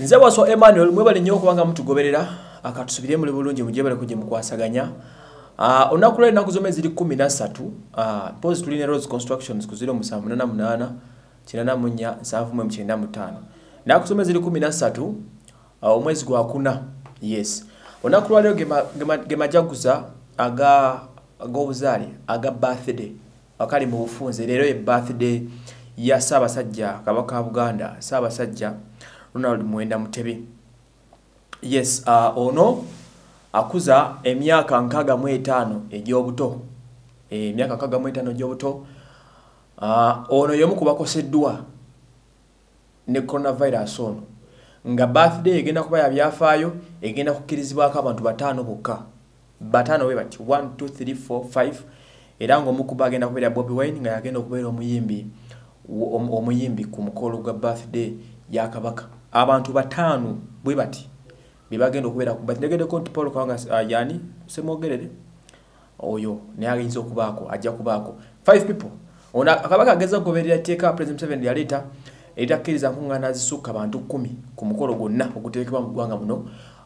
nze waso emmanuel mwebale nnyo okubanga mutugoberera akatusubiremu li bulungi mujebale kuje mukwasaganya ah, olunaku lwaa ennaku zomwe ziri 13 ah, posi tulina ros constructions ku 0788794795 naku zomwe ziri 13 ah, omwezi gwa kuna yes olunaku lwaleero gemajaguza ag'obuzaale aga birthday akali mu bufunze leero ye birthday ya saabasajja kabaka buganda saabasajja Ronald Mwenda Mutebi. Yes, uh, ono akuza emyaka nkaga mu etaano egy'obuto. Eh, emyaka nkaga mu etaano egy'obuto. Uh, ono y'omu ku bakoseddwa ne coronavirus ono nga birthday egenda kuba yabyafaayo egenda kukkirizibwako abantu bataano bokka bataano bwe bati 1345 era ng'omu kuba agenda kubeera bobi wine nga yagenda okubeera omuyimbi omuyimbi ku mukolo gwa birthday ya kabaka abantu batano bwe bati bebagenda okubeera ku bati njagedeko nti paul kawanga ah, yani semwogerere oyo naye ayinza okubaako ajja kubaako five people ono akabaka ageza okugoberera etteeka president seven yaleeta eritakkiriza nkuŋŋaana zisukka bantu kumi ku mukolo gwonna okuteekebwa mu ggwanga muno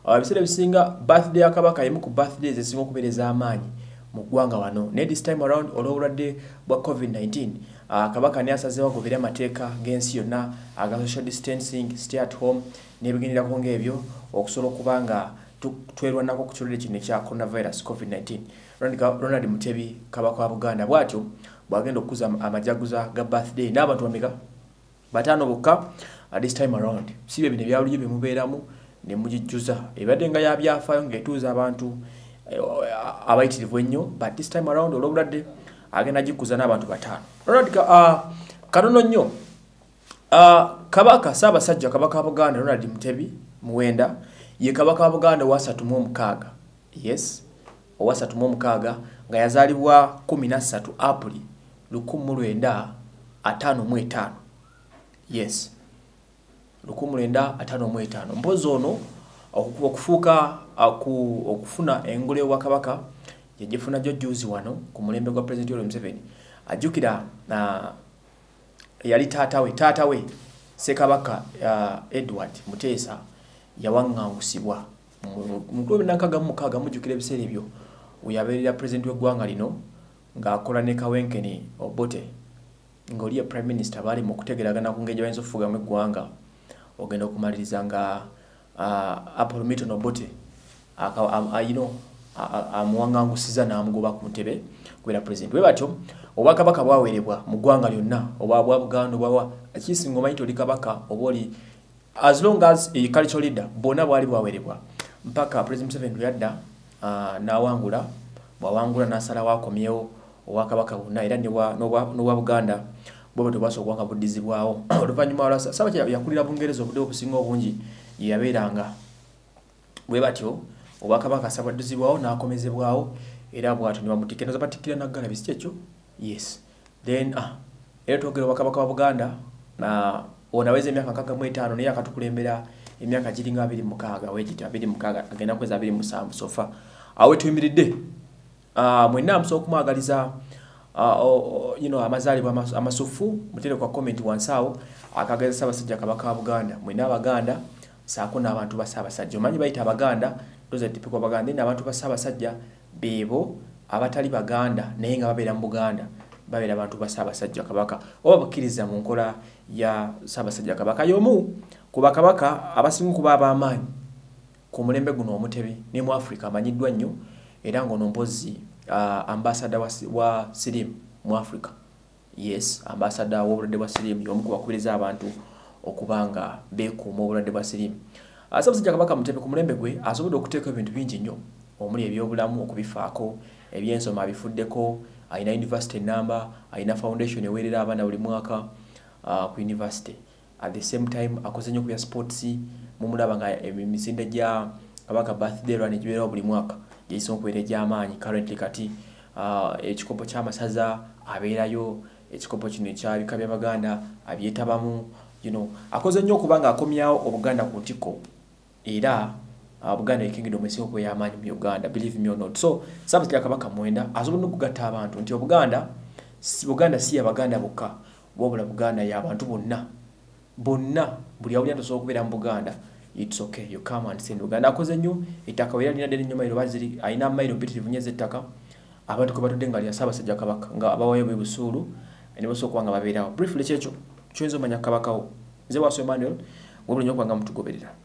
ah, ebiseera ebisinga birthday yakabaka emu ku birthday ezisinga okubeereza amaanyi mu ggwanga wano naye this time around olw'obulwadde bwa covid 19 Ah, kabaka neasazewa kubira mateka gensi yonna aga social distancing stay at home nebigendera konga ebyo okusola kubanga twerwa nako kuchulira kino kya coronavirus covid-19 ronald mutebi kabaka wa buganda bwatyo bwagenda okuza amajaguza ga birthday n'abantu bameka batano bokka uh, this time around si bye bino ebyabulijo byemubeeramu nemugijjuza ebadde nga yabyafaayo ngaetuuza abantu uh, eh, abayitirivu ennyo but this time around olwobulwadde agenda agikuza n'abantu bataano ronald kanono ah, nnyo ah, kabaka saabasajja kabaka wa buganda ronald mutebi muwenda ye kabaka wa buganda owa36 yes owa36 nga yazaalibwa 13 apuli 955 yes 955 mpozi ono okufuuka okufuna engule wa kabaka yajifuna jo juzi wano ku mulembe gwa president yolo mseveni ajukira na yali tatawe tatawe sekabaka ya uh, edward mutesa yawangangusibwa mu mm. nakaga mukaga mujukira ebiseera ebyo uyabeerera president w'eggwanga lino ng'akola ne kawenkeni obote ngaoli ya prime minister bali mu kutegeragana ku ngeri gy'oyinza okufugamu eggwanga ogenda okumaliriza nga uh, ah, apolo mito nobote akawa uh, you know, amuwangangusiza n'amugoba ku ntebe kubeera pulezidenti bwe batyo obwakabaka bwaweerebwa mu ggwanga lyonna obwa bwa buganda obwawa ekisinga omanyi ti oli kabaka oba oli as long as ecultural leader bonna bwali bwaweerebwa mpaka president museveni lwe yadda n'awangula bwawangula n'asalawo akomyewo obwakabaka bwonna era n'obwa buganda bwe batyo bwasobola kuba nga buddizibwawo oluvannyuma olwa saba yakulira bungereza obudde obusinga obungi yeyabeeranga bwe batyo obwakabaka asabaddizibwawo n'akomezebwawo era bwatyo nebamutikka noza batikkira naggala bizi kyekyo yes then ah, era twogera obwakabaka wa buganda na onaweza emyaka nkaga mu etaano naye akatukulembera emyaka giri nga abiri mukaaga wegiti abiri mukaaga agenda kweza abiri musanvu sofa awe tuyimiridde uh, mwenna amusobola okumwagaliza Uh, oh, oh, you know, amazaalibwa amasufu mutere kwa comment wansaawo akagezesa abasajja kabaka wa buganda mwena abaganda saako n'abantu basaabasajja omanyi bayita abaganda Rosette Pico Baganda n'abantu ba Ssaabasajja beebo abatali Baganda naye nga babeera mu Buganda babeera abantu ba Ssaabasajja Kabaka oba bakkiriza mu nkola ya Ssaabasajja Kabaka y'omu ku Bakabaka abasinga kuba ab'amaanyi ku mulembe guno Omutebi ne mu Afrika amanyiddwa nnyo era ng'ono mpozi uh, ah, ambasada wa, wa Sirim mu Afrika yes ambasada w'obulwadde bwa Sirim y'omu ku bakubiriza abantu okuba nga beekuuma obulwadde bwa Sirim asabusajja kabaka mutebe ku mulembe gwe asobodde okuteeka ebintu bingi nnyo omuli ebyobulamu okubifaako ebyensoma abifuddeko alina univesity enamba alina foundation ewerera abaana buli mwaka ah, ku univesity at the same time akoze nyo kubya sports mumulaba nga emisinde gya kabaka bathdelan egiwererao buli mwaka gyeisoma okubeera egyamaanyi currently kati ah, ekikopo kyamasaza abeerayo ekikopo kino ekyabika byabaganda abyetabamu akoze nnyo okuba ngaakomyawo obuganda ku ntiko era abuganda uh, kingdom esi okwe yamanyi mu Uganda believe me or not so subscribe kabaka muenda azobuno kugata abantu nti obuganda si buganda si abaganda bokka wobula buganda ya abantu bonna bonna buli awulya tosobola okubeera mu buganda its okay you come and send uganda akoze nnyo ettaka weera lina ddene nnyuma erobaziri ayina mailo mpitirivunyeza ettaka abantu kwe batudde nga lya ssaabasajja kabaka nga abawaayo bwe busuulu ne basobola okuba nga babeerawo briefly kyekyo kyoyinza omanya kabakawo nze waso emmanuel webulinyo okuba nga mutugoberera